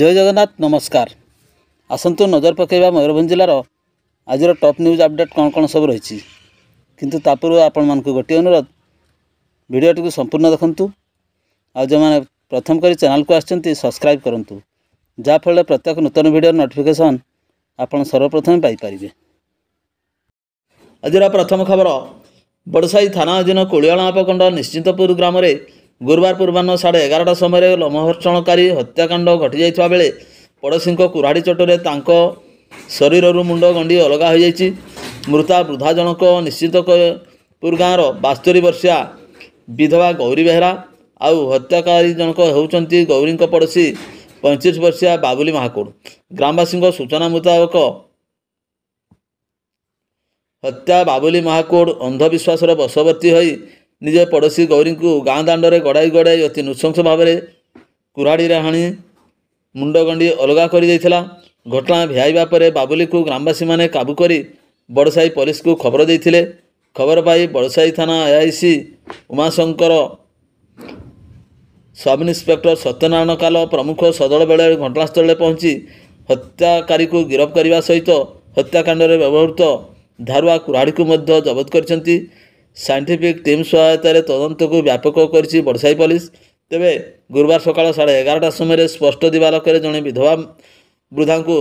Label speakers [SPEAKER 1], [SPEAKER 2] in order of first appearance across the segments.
[SPEAKER 1] ଜୟ ଜଗନ୍ନାଥ ନମସ୍କାର ଆସନ୍ତୁ ନଜର ପକାଇବା ମୟୂରଭଞ୍ଜ ଜିଲ୍ଲାର ଆଜିର ଟପ୍ ନ୍ୟୁଜ୍ ଅପଡ଼େଟ୍ କ'ଣ କ'ଣ ସବୁ ରହିଛି କିନ୍ତୁ ତା ପୂର୍ବରୁ ଆପଣମାନଙ୍କୁ ଗୋଟିଏ ଅନୁରୋଧ ଭିଡ଼ିଓଟିକୁ ସମ୍ପୂର୍ଣ୍ଣ ଦେଖନ୍ତୁ ଆଉ ଯେଉଁମାନେ ପ୍ରଥମ କରି ଚ୍ୟାନେଲ୍କୁ ଆସିଛନ୍ତି ସବସ୍କ୍ରାଇବ୍ କରନ୍ତୁ ଯାହାଫଳରେ ପ୍ରତ୍ୟେକ ନୂତନ ଭିଡ଼ିଓ ନୋଟିଫିକେସନ୍ ଆପଣ ସର୍ବପ୍ରଥମେ ପାଇପାରିବେ ଆଜିର ପ୍ରଥମ ଖବର ବଡ଼ସାହି ଥାନା ଅଧୀନ କୋଳିଆଳ ଆପକଣ୍ଡ ନିଶ୍ଚିନ୍ତପୁର ଗ୍ରାମରେ ଗୁରୁବାର ପୂର୍ବାହ୍ନ ସାଢ଼େ ଏଗାରଟା ସମୟରେ ଲୋମହର୍ଷଣକାରୀ ହତ୍ୟାକାଣ୍ଡ ଘଟିଯାଇଥିବା ବେଳେ ପଡ଼ୋଶୀଙ୍କ କୁରାଢ଼ି ଚଟରେ ତାଙ୍କ ଶରୀରରୁ ମୁଣ୍ଡ ଗଣ୍ଡି ଅଲଗା ହୋଇଯାଇଛି ମୃତା ବୃଦ୍ଧା ଜଣକ ନିଶ୍ଚିତ ପୁର ଗାଁର ବାସ୍ତରୀ ବର୍ଷିଆ ବିଧବା ଗୌରୀ ବେହେରା ଆଉ ହତ୍ୟାକାରୀ ଜଣକ ହେଉଛନ୍ତି ଗୌରୀଙ୍କ ପଡ଼ୋଶୀ ପଇଁତିରିଶ ବର୍ଷିଆ ବାବୁଲି ମହାକୁଡ଼ ଗ୍ରାମବାସୀଙ୍କ ସୂଚନା ମୁତାବକ ହତ୍ୟା ବାବୁଲି ମହାକୁଡ଼ ଅନ୍ଧବିଶ୍ୱାସର ବଶବର୍ତ୍ତୀ ହୋଇ ନିଜ ପଡ଼ୋଶୀ ଗୌରୀଙ୍କୁ ଗାଁ ଦାଣ୍ଡରେ ଗଡ଼ାଇ ଗଡ଼ାଇ ଅତି ନୃଶଂସ ଭାବରେ କୁରାଢ଼ୀରେ ହାଣି ମୁଣ୍ଡ ଗଣ୍ଡି ଅଲଗା କରିଦେଇଥିଲା ଘଟଣା ଭିଆଇବା ପରେ ବାବୁଲିକୁ ଗ୍ରାମବାସୀମାନେ କାବୁ କରି ବଡ଼ସାହି ପୋଲିସକୁ ଖବର ଦେଇଥିଲେ ଖବର ପାଇ ବଡ଼ସାହି ଥାନା A I C Umashankar sub inspector Satyanarayan କାଲ ପ୍ରମୁଖ ସଦଳ ବେଳେ ଘଟଣାସ୍ଥଳରେ ପହଞ୍ଚି ହତ୍ୟାକାରୀକୁ ଗିରଫ କରିବା ସହିତ ହତ୍ୟାକାଣ୍ଡରେ ବ୍ୟବହୃତ ଧାରୁଆ କୁରାଢ଼ୀକୁ ମଧ୍ୟ ଜବତ କରିଛନ୍ତି ସାଇଣ୍ଟିଫିକ୍ ଟିମ୍ ସହାୟତାରେ ତଦନ୍ତକୁ ବ୍ୟାପକ କରିଛି ବଡ଼ସାହି ପୋଲିସ ତେବେ ଗୁରୁବାର ସକାଳ ସାଢ଼େ ଏଗାରଟା ସମୟରେ ସ୍ପଷ୍ଟ ଲକ୍ଷ୍ୟରେ ଜଣେ ବିଧବା ବୃଦ୍ଧାଙ୍କୁ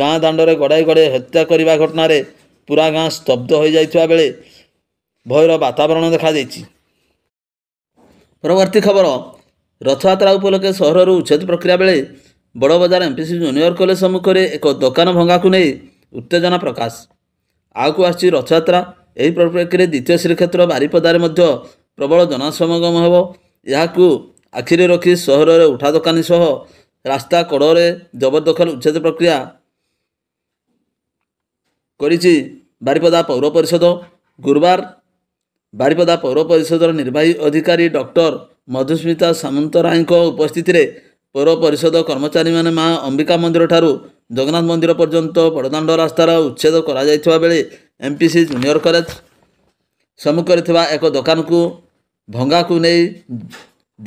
[SPEAKER 1] ଗାଁ ଦାଣ୍ଡରେ ଗଡ଼ାଇ ଗଡ଼ାଇ ହତ୍ୟା କରିବା ଘଟଣାରେ ପୁରା ଗାଁ ସ୍ତବ୍ଧ ହୋଇଯାଇଥିବା ବେଳେ ଭୟର ବାତାବରଣ ଦେଖାଦେଇଛି ପରବର୍ତ୍ତୀ ଖବର ରଥଯାତ୍ରା ଉପଲକ୍ଷେ ସହରରୁ ଉଚ୍ଛେଦ ପ୍ରକ୍ରିୟା ବେଳେ ବଡ଼ବଜାର ଏମ୍ପିସି ଜୁନିୟର କଲେଜ ସମ୍ମୁଖରେ ଏକ ଦୋକାନ ଭଙ୍ଗାକୁ ନେଇ ଉତ୍ତେଜନା ପ୍ରକାଶ ଆଗକୁ ଆସିଛି ରଥଯାତ୍ରା ଏହି ପରିପ୍ରେକ୍ଷୀରେ ଦ୍ୱିତୀୟ ଶ୍ରୀକ୍ଷେତ୍ର ବାରିପଦାରେ ମଧ୍ୟ ପ୍ରବଳ ଜନସମାଗମ ହେବ ଏହାକୁ ଆଖିରେ ରଖି ସହରରେ ଉଠା ଦୋକାନୀ ସହ ରାସ୍ତା କଡ଼ରେ ଜବରଦଖଲ ଉଚ୍ଛେଦ ପ୍ରକ୍ରିୟା କରିଛି ବାରିପଦା ପୌର ପରିଷଦ ଗୁରୁବାର ବାରିପଦା ପୌର ପରିଷଦର ନିର୍ବାହୀ ଅଧିକାରୀ ଡକ୍ଟର ମଧୁସ୍ମିତା ସାମନ୍ତରାୟଙ୍କ ଉପସ୍ଥିତିରେ ପୌର ପରିଷଦ କର୍ମଚାରୀମାନେ ମା ଅମ୍ବିକା ମନ୍ଦିର ଠାରୁ ଜଗନ୍ନାଥ ମନ୍ଦିର ପର୍ଯ୍ୟନ୍ତ ବଡ଼ଦାଣ୍ଡ ରାସ୍ତାର ଉଚ୍ଛେଦ କରାଯାଇଥିବା ବେଳେ M P C junior college ସମ୍ମୁଖରେ ଥିବା ଏକ ଦୋକାନକୁ ଭଙ୍ଗାକୁ ନେଇ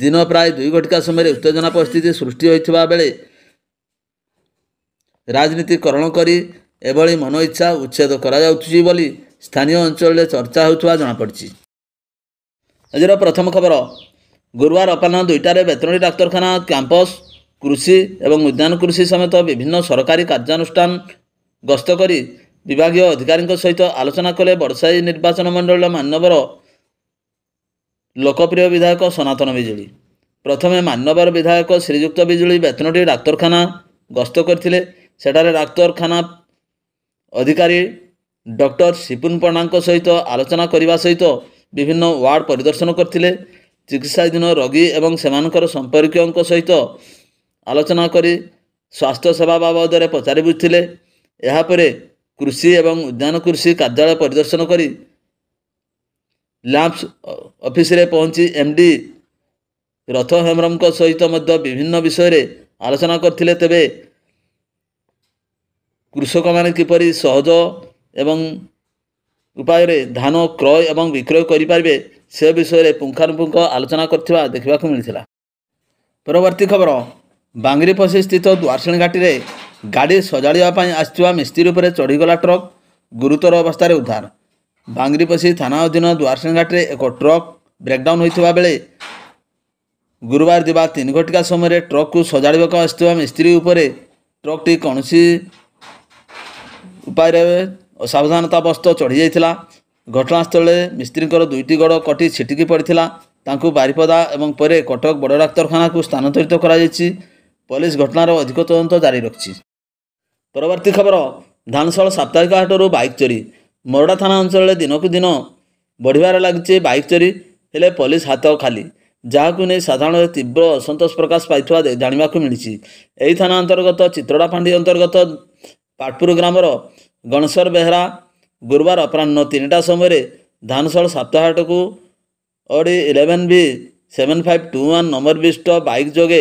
[SPEAKER 1] ଦିନ ପ୍ରାୟ ଦୁଇ ଘଟିକା ସମୟରେ ଉତ୍ତେଜନା ପରିସ୍ଥିତି ସୃଷ୍ଟି ହୋଇଥିବା ବେଳେ ରାଜନୀତିକରଣ କରି ଏଭଳି ମନ ଇଚ୍ଛା ଉଚ୍ଛେଦ କରାଯାଉଛି ବୋଲି ସ୍ଥାନୀୟ ଅଞ୍ଚଳରେ ଚର୍ଚ୍ଚା ହେଉଥିବା ଜଣାପଡ଼ିଛି ଆଜିର ପ୍ରଥମ ଖବର ଗୁରୁବାର ଅପରାହ୍ନ ଦୁଇଟାରେ ବେତନଟି ଡାକ୍ତରଖାନା କ୍ୟାମ୍ପସ୍ କୃଷି ଏବଂ ଉଦ୍ୟାନ କୃଷି ସମେତ ବିଭିନ୍ନ ସରକାରୀ କାର୍ଯ୍ୟାନୁଷ୍ଠାନ ଗସ୍ତ କରି ବିଭାଗୀୟ ଅଧିକାରୀଙ୍କ ସହିତ ଆଲୋଚନା କଲେ ବଡ଼ସାହି ନିର୍ବାଚନ ମଣ୍ଡଳୀର ମାନ୍ୟବର ଲୋକପ୍ରିୟ ବିଧାୟକ ସନାତନ ବିଜୁଳି ପ୍ରଥମେ ମାନ୍ୟବର ବିଧାୟକ ଶ୍ରୀଯୁକ୍ତ ବିଜୁଳି ବେତନଟି ଡାକ୍ତରଖାନା ଗସ୍ତ କରିଥିଲେ ସେଠାରେ ଡାକ୍ତରଖାନା ଅଧିକାରୀ ଡକ୍ଟର ସିପୁନ ପଣ୍ଡାଙ୍କ ସହିତ ଆଲୋଚନା କରିବା ସହିତ ବିଭିନ୍ନ ୱାର୍ଡ଼ ପରିଦର୍ଶନ କରିଥିଲେ ଚିକିତ୍ସାଧୀନ ରୋଗୀ ଏବଂ ସେମାନଙ୍କର ସମ୍ପର୍କୀୟଙ୍କ ସହିତ ଆଲୋଚନା କରି ସ୍ୱାସ୍ଥ୍ୟ ସେବା ବାବଦରେ ପଚାରି ବୁଝିଥିଲେ ଏହାପରେ କୃଷି ଏବଂ ଉଦ୍ୟାନ କୃଷି କାର୍ଯ୍ୟାଳୟ ପରିଦର୍ଶନ କରି ଲ୍ୟାମ୍ପସ ଅଫିସରେ ପହଞ୍ଚି ଏମ୍ ଡି ରଥ ହେମ୍ରମଙ୍କ ସହିତ ମଧ୍ୟ ବିଭିନ୍ନ ବିଷୟରେ ଆଲୋଚନା କରିଥିଲେ ତେବେ କୃଷକମାନେ କିପରି ସହଜ ଏବଂ ଉପାୟରେ ଧାନ କ୍ରୟ ଏବଂ ବିକ୍ରୟ କରିପାରିବେ ସେ ବିଷୟରେ ପୁଙ୍ଖାନୁପୁଙ୍ଖ ଆଲୋଚନା କରିଥିବା ଦେଖିବାକୁ ମିଳିଥିଲା ପରବର୍ତ୍ତୀ ଖବର ବାଙ୍ଗିରିପଶି ସ୍ଥିତ ଦ୍ୱାରସିଣୀ ଘାଟିରେ ଗାଡ଼ି ସଜାଡ଼ିବା ପାଇଁ ଆସିଥିବା ମିସ୍ତ୍ରୀ ଉପରେ ଚଢ଼ିଗଲା ଟ୍ରକ୍ ଗୁରୁତର ଅବସ୍ଥାରେ ଉଦ୍ଧାର ବାଙ୍ଗିରିପଶି ଥାନା ଅଧୀନ ଦ୍ୱାରସିଣୀ ଘାଟିରେ ଏକ ଟ୍ରକ୍ ବ୍ରେକ୍ଡାଉନ୍ ହୋଇଥିବା ବେଳେ ଗୁରୁବାର ଦିବା ତିନି ଘଟିକା ସମୟରେ ଟ୍ରକ୍କୁ ସଜାଡ଼ିବାକୁ ଆସିଥିବା ମିସ୍ତ୍ରୀ ଉପରେ ଟ୍ରକ୍ଟି କୌଣସି ଉପାୟରେ ଅସାବଧାନତା ବସ୍ତ ଚଢ଼ିଯାଇଥିଲା ଘଟଣାସ୍ଥଳରେ ମିସ୍ତ୍ରୀଙ୍କର ଦୁଇଟି ଗଡ଼ କଟି ଛିଟିକି ପଡ଼ିଥିଲା ତାଙ୍କୁ ବାରିପଦା ଏବଂ ପରେ କଟକ ବଡ଼ ଡାକ୍ତରଖାନାକୁ ସ୍ଥାନାନ୍ତରିତ କରାଯାଇଛି ପୋଲିସ ଘଟଣାର ଅଧିକ ତଦନ୍ତ ଜାରି ରଖିଛି ପରବର୍ତ୍ତୀ ଖବର ଧାନଶାଳ ସାପ୍ତାହିକ ହାଟରୁ ବାଇକ୍ ଚୋରି ମରଡ଼ା ଥାନା ଅଞ୍ଚଳରେ ଦିନକୁ ଦିନ ବଢ଼ିବାରେ ଲାଗିଛି ବାଇକ୍ ଚୋରି ହେଲେ ପୋଲିସ ହାତ ଖାଲି ଯାହାକୁ ନେଇ ସାଧାରଣରେ ତୀବ୍ର ଅସନ୍ତୋଷ ପ୍ରକାଶ ପାଇଥିବା ଜାଣିବାକୁ ମିଳିଛି ଏହି ଥାନା ଅନ୍ତର୍ଗତ ଚିତ୍ରଡ଼ା ଫାଣ୍ଡି ଅନ୍ତର୍ଗତ ପାଟପୁର ଗ୍ରାମର ଗଣେଶ୍ୱର ବେହେରା ଗୁରୁବାର ଅପରାହ୍ନ ତିନିଟା ସମୟରେ ଧାନଶାଳ ସାପ୍ତାହାଟକୁ ଅଡ଼ି eleven B seven five two one number ବିଷ୍ଟ ବାଇକ୍ ଯୋଗେ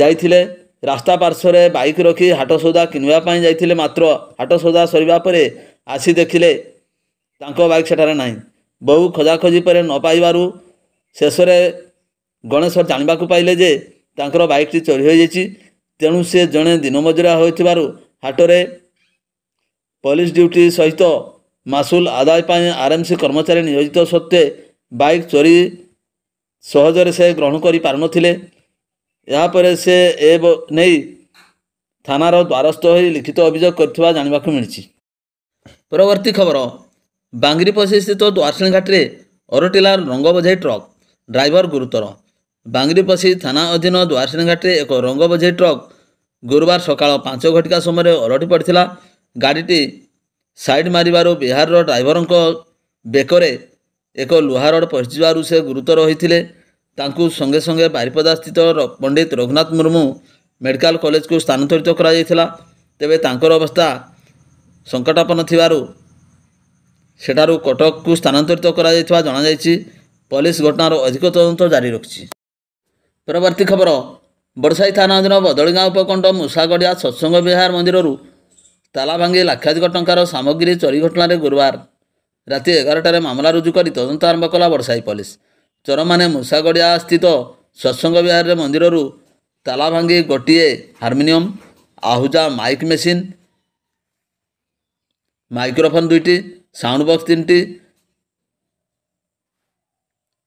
[SPEAKER 1] ଯାଇଥିଲେ ରାସ୍ତା ପାର୍ଶ୍ୱରେ ବାଇକ୍ ରଖି ହାଟ ସୌଦା କିଣିବା ପାଇଁ ଯାଇଥିଲେ ମାତ୍ର ହାଟ ସୌଦା ସରିବା ପରେ ଆସି ଦେଖିଲେ ତାଙ୍କ ବାଇକ୍ ସେଠାରେ ନାହିଁ ବହୁ ଖୋଜାଖୋଜି ପରେ ନ ପାଇବାରୁ ଶେଷରେ ଗଣେଶ ଜାଣିବାକୁ ପାଇଲେ ଯେ ତାଙ୍କର ବାଇକ୍ଟି ଚୋରି ହୋଇଯାଇଛି ତେଣୁ ସେ ଜଣେ ଦିନ ମଜୁରିଆ ହୋଇଥିବାରୁ ହାଟରେ ପୋଲିସ ଡ୍ୟୁଟି ସହିତ ମାସୁଲ ଆଦାୟ ପାଇଁ ଆରଏମସି କର୍ମଚାରୀ ନିୟୋଜିତ ସତ୍ତ୍ୱେ ବାଇକ୍ ଚୋରି ସହଜରେ ସେ ଗ୍ରହଣ କରିପାରୁନଥିଲେ ଏହାପରେ ସେ ଏ ନେଇ ଥାନାର ଦ୍ୱାରସ୍ଥ ହୋଇ ଲିଖିତ ଅଭିଯୋଗ କରିଥିବା ଜାଣିବାକୁ ମିଳିଛି ପରବର୍ତ୍ତୀ ଖବର ବାଙ୍ଗିରିପଶି ସ୍ଥିତ ଦ୍ୱାରସିଂ ଘାଟରେ ଅରଟିଲାର ରଙ୍ଗବୋଝେଇ ଟ୍ରକ୍ ଡ୍ରାଇଭର ଗୁରୁତର ବାଙ୍ଗିରିପଶି ଥାନା ଅଧୀନ ଦ୍ୱାରସିଂ ଘାଟରେ ଏକ ରଙ୍ଗବୋଝେଇ ଟ୍ରକ୍ ଗୁରୁବାର ସକାଳ ପାଞ୍ଚ ଘଟିକା ସମୟରେ ଅରଟି ପଡ଼ିଥିଲା ଗାଡ଼ିଟି ସାଇଡ଼୍ ମାରିବାରୁ ବିହାରର ଡ୍ରାଇଭରଙ୍କ ବେକରେ ଏକ ଲୁହାରଡ଼ ପଶିଯିବାରୁ ସେ ଗୁରୁତର ହୋଇଥିଲେ ତାଙ୍କୁ ସଙ୍ଗେ ସଙ୍ଗେ ବାରିପଦାସ୍ଥିତ ପଣ୍ଡିତ ରଘୁନାଥ ମୁର୍ମୁ ମେଡ଼ିକାଲ କଲେଜକୁ ସ୍ଥାନାନ୍ତରିତ କରାଯାଇଥିଲା ତେବେ ତାଙ୍କର ଅବସ୍ଥା ସଙ୍କଟାପନ୍ନ ଥିବାରୁ ସେଠାରୁ କଟକକୁ ସ୍ଥାନାନ୍ତରିତ କରାଯାଇଥିବା ଜଣାଯାଇଛି ପୋଲିସ ଘଟଣାର ଅଧିକ ତଦନ୍ତ ଜାରି ରଖିଛି ପରବର୍ତ୍ତୀ ଖବର ବଡ଼ସାହି ଥାନା ଅଧୀନ ବଦଳିଗାଁ ଉପକଣ୍ଠ ମୂଷାଗଡ଼ିଆ ସତ୍ସଙ୍ଗ ବିହାର ମନ୍ଦିରରୁ ତାଲା ଭାଙ୍ଗି ଲକ୍ଷାଧିକ ଟଙ୍କାର ସାମଗ୍ରୀ ଚୋରି ଘଟଣାରେ ଗୁରୁବାର ରାତି ଏଗାରଟାରେ ମାମଲା ରୁଜୁ କରି ତଦନ୍ତ ଆରମ୍ଭ କଲା ବର୍ଷାଇ ପୋଲିସ ଚୋରମାନେ ମୂଷାଗଡ଼ିଆ ସ୍ଥିତ ସତ୍ସଙ୍ଗ ବିହାରରେ ମନ୍ଦିରରୁ ତାଲା ଭାଙ୍ଗି ଗୋଟିଏ harmonium Ahuja mic machine microphone ଦୁଇଟି ସାଉଣ୍ଡ ବକ୍ସ ତିନିଟି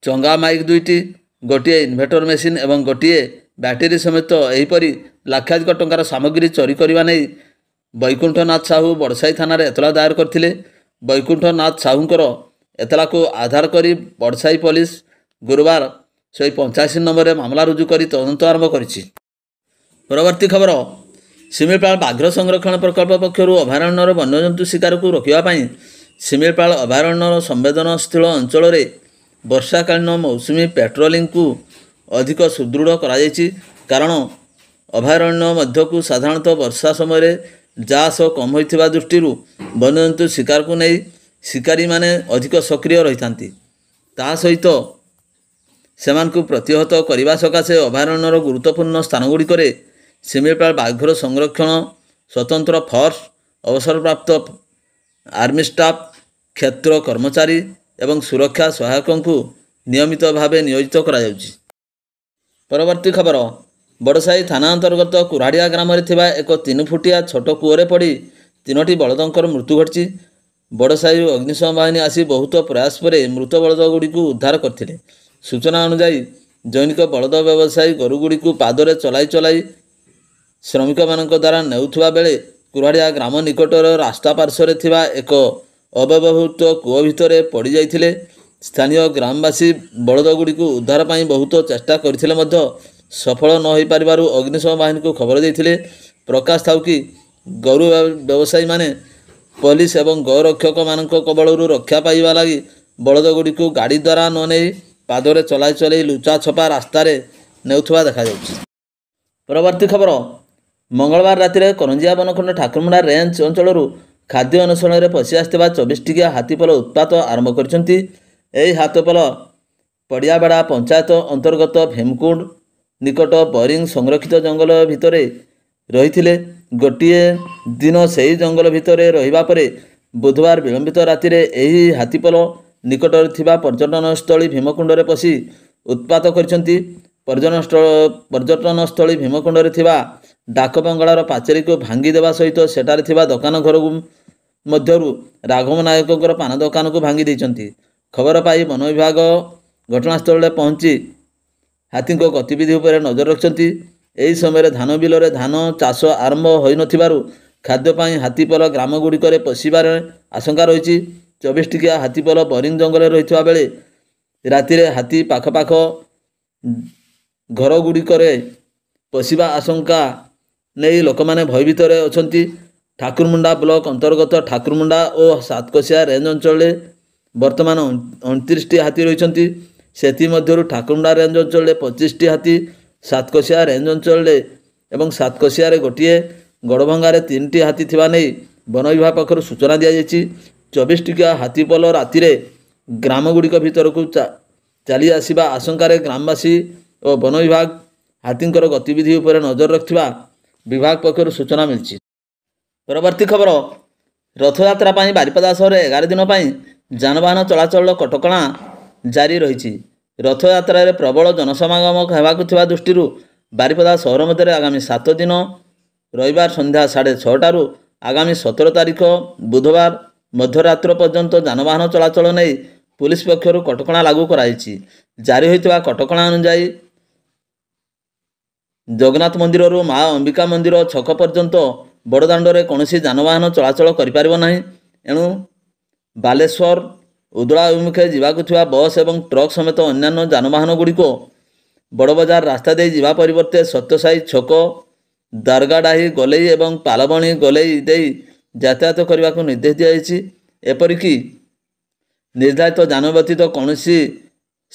[SPEAKER 1] ଚଙ୍ଗା ମାଇକ୍ ଦୁଇଟି ଗୋଟିଏ ଇନଭର୍ଟର ମେସିନ୍ ଏବଂ ଗୋଟିଏ ବ୍ୟାଟେରୀ ସମେତ ଏହିପରି ଲକ୍ଷାଧିକ ଟଙ୍କାର ସାମଗ୍ରୀ ଚୋରି କରିବା ନେଇ ବୈକୁଣ୍ଠନାଥ ସାହୁ ବଡ଼ସାହି ଥାନାରେ ଏତଲା ଦାୟର କରିଥିଲେ ବୈକୁଣ୍ଠନାଥ ସାହୁଙ୍କର ଏତଲାକୁ ଆଧାର କରି ବଡ଼ସାହି ପୋଲିସ ଗୁରୁବାର ଶହେ ପଞ୍ଚାଅଶୀ ନମ୍ବରରେ ମାମଲା ରୁଜୁ କରି ତଦନ୍ତ ଆରମ୍ଭ କରିଛି ପରବର୍ତ୍ତୀ ଖବର ଶିମିଳିପାଳ ବାଘ୍ର ସଂରକ୍ଷଣ ପ୍ରକଳ୍ପ ପକ୍ଷରୁ ଅଭୟାରଣ୍ୟର ବନ୍ୟଜନ୍ତୁ ଶିକାରକୁ ରୋକିବା ପାଇଁ ଶିମିଳିପାଳ ଅଭୟାରଣ୍ୟର ସମ୍ବେଦନଶୀଳ ଅଞ୍ଚଳରେ ବର୍ଷାକାଳୀନ ମୌସୁମୀ ପେଟ୍ରୋଲିଂକୁ ଅଧିକ ସୁଦୃଢ଼ କରାଯାଇଛି କାରଣ ଅଭୟାରଣ୍ୟ ମଧ୍ୟକୁ ସାଧାରଣତଃ ବର୍ଷା ସମୟରେ ଯାହା ସହ କମ୍ ହୋଇଥିବା ଦୃଷ୍ଟିରୁ ବନ୍ୟଜନ୍ତୁ ଶିକାରକୁ ନେଇ ଶିକାରୀମାନେ ଅଧିକ ସକ୍ରିୟ ରହିଥାନ୍ତି ତାହା ସହିତ ସେମାନଙ୍କୁ ପ୍ରତିହତ କରିବା ସକାଶେ ଅଭୟାରଣ୍ୟର ଗୁରୁତ୍ୱପୂର୍ଣ୍ଣ ସ୍ଥାନ ଗୁଡ଼ିକରେ ଶିମିଳିପାଳ ବାଘର ସଂରକ୍ଷଣ ସ୍ୱତନ୍ତ୍ର ଫର୍ସ ଅବସରପ୍ରାପ୍ତ ଆର୍ମି ଷ୍ଟାଫ୍ କ୍ଷେତ୍ର କର୍ମଚାରୀ ଏବଂ ସୁରକ୍ଷା ସହାୟକଙ୍କୁ ନିୟମିତ ଭାବେ ନିୟୋଜିତ କରାଯାଉଛି ପରବର୍ତ୍ତୀ ଖବର ବଡ଼ସାହି ଥାନା ଅନ୍ତର୍ଗତ କୁରାଡ଼ିଆ ଗ୍ରାମରେ ଥିବା ଏକ ତିନି ଫୁଟିଆ ଛୋଟ କୂଅରେ ପଡ଼ି ତିନୋଟି ବଳଦଙ୍କର ମୃତ୍ୟୁ ଘଟିଛି ବଡ଼ସାହି ଅଗ୍ନିଶମ ବାହିନୀ ଆସି ବହୁତ ପ୍ରୟାସ ପରେ ମୃତ ବଳଦ ଗୁଡ଼ିକୁ ଉଦ୍ଧାର କରିଥିଲେ ସୂଚନା ଅନୁଯାୟୀ ଜୈନିକ ବଳଦ ବ୍ୟବସାୟୀ ଗୋରୁଗୁଡ଼ିକୁ ପାଦରେ ଚଲାଇ ଚଲାଇ ଶ୍ରମିକମାନଙ୍କ ଦ୍ୱାରା ନେଉଥିବା ବେଳେ କୁରାଡ଼ିଆ ଗ୍ରାମ ନିକଟର ରାସ୍ତା ପାର୍ଶ୍ୱରେ ଥିବା ଏକ ଅବ୍ୟବହୃତ କୂଅ ଭିତରେ ପଡ଼ିଯାଇଥିଲେ ସ୍ଥାନୀୟ ଗ୍ରାମବାସୀ ବଳଦଗୁଡ଼ିକୁ ଉଦ୍ଧାର ପାଇଁ ବହୁତ ଚେଷ୍ଟା କରିଥିଲେ ମଧ୍ୟ ସଫଳ ନ ହୋଇପାରିବାରୁ ଅଗ୍ନିଶମ ବାହିନୀକୁ ଖବର ଦେଇଥିଲେ ପ୍ରକାଶ ଥାଉ କି ଗୌର ବ୍ୟବସାୟୀମାନେ ପୋଲିସ ଏବଂ ଗୌରକ୍ଷକମାନଙ୍କ କବଳରୁ ରକ୍ଷା ପାଇବା ଲାଗି ବଳଦଗୁଡ଼ିକୁ ଗାଡ଼ି ଦ୍ୱାରା ନ ନେଇ ପାଦରେ ଚଲାଇ ଚଲାଇ ଲୁଚା ଛପା ରାସ୍ତାରେ ନେଉଥିବା ଦେଖାଯାଉଛି ପରବର୍ତ୍ତୀ ଖବର ମଙ୍ଗଳବାର ରାତିରେ କରଞ୍ଜିଆ ବନଖଣ୍ଡ ଠାକୁରମୁଣ୍ଡା ରେଞ୍ଜ ଅଞ୍ଚଳରୁ ଖାଦ୍ୟ ଅନୁସରଣରେ ପଶି ଆସିଥିବା ଚବିଶଟିକିଆ ହାତୀପଲ ଉତ୍ପାତ ଆରମ୍ଭ କରିଛନ୍ତି ଏହି ହାତପଲ ପଡ଼ିଆବେଡ଼ା ପଞ୍ଚାୟତ ଅନ୍ତର୍ଗତ ଭୀମକୁଣ୍ଡ ନିକଟ ବରିଂ ସଂରକ୍ଷିତ ଜଙ୍ଗଲ ଭିତରେ ରହିଥିଲେ ଗୋଟିଏ ଦିନ ସେହି ଜଙ୍ଗଲ ଭିତରେ ରହିବା ପରେ ବୁଧବାର ବିଳମ୍ବିତ ରାତିରେ ଏହି ହାତୀପଲ ନିକଟରେ ଥିବା ପର୍ଯ୍ୟଟନସ୍ଥଳୀ ଭୀମକୁଣ୍ଡରେ ପଶି ଉତ୍ପାତ କରିଛନ୍ତି ପର୍ଯ୍ୟଟନସ୍ଥଳ ପର୍ଯ୍ୟଟନସ୍ଥଳୀ ଭୀମକୁଣ୍ଡରେ ଥିବା ଡାକ ବଙ୍ଗଳାର ପାଚେରୀକୁ ଭାଙ୍ଗି ଦେବା ସହିତ ସେଠାରେ ଥିବା ଦୋକାନ ଘରକୁ ମଧ୍ୟରୁ ରାଘବ ନାୟକଙ୍କର ପାନ ଦୋକାନକୁ ଭାଙ୍ଗି ଦେଇଛନ୍ତି ଖବର ପାଇ ବନ ବିଭାଗ ଘଟଣାସ୍ଥଳରେ ପହଞ୍ଚି ହାତୀଙ୍କ ଗତିବିଧି ଉପରେ ନଜର ରଖିଛନ୍ତି ଏହି ସମୟରେ ଧାନ ବିଲରେ ଧାନ ଚାଷ ଆରମ୍ଭ ହୋଇନଥିବାରୁ ଖାଦ୍ୟ ପାଇଁ ହାତୀପଲ ଗ୍ରାମଗୁଡ଼ିକରେ ପଶିବାରେ ଆଶଙ୍କା ରହିଛି ଚବିଶଟିକିଆ ହାତୀପଲ ବରିଂ ଜଙ୍ଗଲରେ ରହିଥିବା ବେଳେ ରାତିରେ ହାତୀ ପାଖପାଖ ଘରଗୁଡ଼ିକରେ ପଶିବା ଆଶଙ୍କା ନେଇ ଲୋକମାନେ ଭୟଭୀତରେ ଅଛନ୍ତି ଠାକୁରମୁଣ୍ଡା ବ୍ଲକ ଅନ୍ତର୍ଗତ ଠାକୁରମୁଣ୍ଡା ଓ ସାତକୋଶିଆ ରେଞ୍ଜ ଅଞ୍ଚଳରେ ବର୍ତ୍ତମାନ ଅଣତିରିଶଟି ହାତୀ ରହିଛନ୍ତି ସେଥିମଧ୍ୟରୁ ଠାକୁଣ୍ଡା ରେଞ୍ଜ ଅଞ୍ଚଳରେ ପଚିଶଟି ହାତୀ ସାତକୋଶିଆ ରେଞ୍ଜ ଅଞ୍ଚଳରେ ଏବଂ ସାତକୋଶିଆରେ ଗୋଟିଏ ଗଡ଼ଭଙ୍ଗାରେ ତିନିଟି ହାତୀ ଥିବା ନେଇ ବନ ବିଭାଗ ପକ୍ଷରୁ ସୂଚନା ଦିଆଯାଇଛି ଚବିଶଟିକିଆ ହାତୀ ପୋଲ ରାତିରେ ଗ୍ରାମଗୁଡ଼ିକ ଭିତରକୁ ଚାଲି ଆସିବା ଆଶଙ୍କାରେ ଗ୍ରାମବାସୀ ଓ ବନ ବିଭାଗ ହାତୀଙ୍କର ଗତିବିଧି ଉପରେ ନଜର ରଖିଥିବା ବିଭାଗ ପକ୍ଷରୁ ସୂଚନା ମିଳିଛି ପରବର୍ତ୍ତୀ ଖବର ରଥଯାତ୍ରା ପାଇଁ ବାରିପଦା ସହର ଏଗାର ଦିନ ପାଇଁ ଯାନବାହନ ଚଳାଚଳ କଟକଣା ଜାରି ରହିଛି ରଥଯାତ୍ରାରେ ପ୍ରବଳ ଜନସମାଗମ ହେବାକୁ ଥିବା ଦୃଷ୍ଟିରୁ ବାରିପଦା ସହର ମଧ୍ୟରେ ଆଗାମୀ ସାତ ଦିନ ରବିବାର ସନ୍ଧ୍ୟା ସାଢ଼େ ଛଅଟାରୁ ଆଗାମୀ ସତର ତାରିଖ ବୁଧବାର ମଧ୍ୟରାତ୍ର ପର୍ଯ୍ୟନ୍ତ ଯାନବାହନ ଚଳାଚଳ ନେଇ ପୁଲିସ୍ ପକ୍ଷରୁ କଟକଣା ଲାଗୁ କରାଯାଇଛି ଜାରି ହୋଇଥିବା କଟକଣା ଅନୁଯାୟୀ ଜଗନ୍ନାଥ ମନ୍ଦିରରୁ ମା ଅମ୍ବିକା ମନ୍ଦିର ଛକ ପର୍ଯ୍ୟନ୍ତ ବଡ଼ଦାଣ୍ଡରେ କୌଣସି ଯାନବାହନ ଚଳାଚଳ କରିପାରିବ ନାହିଁ ଏଣୁ ବାଲେଶ୍ୱର ଉଦଳା ଅଭିମୁଖେ ଯିବାକୁ ଥିବା ବସ୍ ଏବଂ ଟ୍ରକ୍ ସମେତ ଅନ୍ୟାନ୍ୟ ଯାନବାହନଗୁଡ଼ିକ ବଡ଼ବଜାର ରାସ୍ତା ଦେଇ ଯିବା ପରିବର୍ତ୍ତେ ସତ୍ୟସାହି ଛକ ଦାରଗାଡାହି ଗଲେଇ ଏବଂ ପାଲବଣି ଗଲେଇ ଦେଇ ଯାତାୟାତ କରିବାକୁ ନିର୍ଦ୍ଦେଶ ଦିଆଯାଇଛି ଏପରିକି ନିର୍ଦ୍ଧାରିତ ଯାନ ବ୍ୟତୀତ କୌଣସି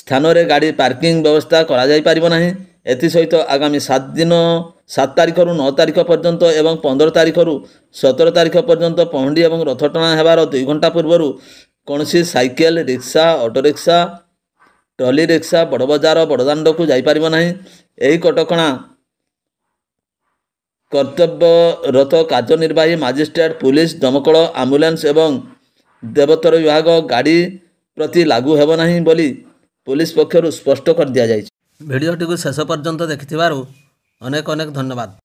[SPEAKER 1] ସ୍ଥାନରେ ଗାଡ଼ି ପାର୍କିଂ ବ୍ୟବସ୍ଥା କରାଯାଇପାରିବ ନାହିଁ ଏଥିସହିତ ଆଗାମୀ ସାତ ଦିନ ସାତ ତାରିଖରୁ ନଅ ତାରିଖ ପର୍ଯ୍ୟନ୍ତ ଏବଂ ପନ୍ଦର ତାରିଖରୁ ସତର ତାରିଖ ପର୍ଯ୍ୟନ୍ତ ପହଣ୍ଡି ଏବଂ ରଥଟଣା ହେବାର ଦୁଇ ଘଣ୍ଟା ପୂର୍ବରୁ କୌଣସି cycle rickshaw autorickshaw trolley rickshaw Badabazar ବଡ଼ଦାଣ୍ଡକୁ ଯାଇପାରିବ ନାହିଁ ଏହି କଟକଣା କର୍ତ୍ତବ୍ୟରତ କାର୍ଯ୍ୟନିର୍ବାହୀ ମାଜିଷ୍ଟ୍ରେଟ୍ ପୁଲିସ୍ ଦମକଳ ଆମ୍ବୁଲାନ୍ସ ଏବଂ ଦେବୋତ୍ତର ବିଭାଗ ଗାଡ଼ି ପ୍ରତି ଲାଗୁ ହେବ ନାହିଁ ବୋଲି ପୁଲିସ୍ ପକ୍ଷରୁ ସ୍ପଷ୍ଟ କରିଦିଆଯାଇଛି ଭିଡ଼ିଓଟିକୁ ଶେଷ ପର୍ଯ୍ୟନ୍ତ ଦେଖିଥିବାରୁ ଅନେକ ଅନେକ ଧନ୍ୟବାଦ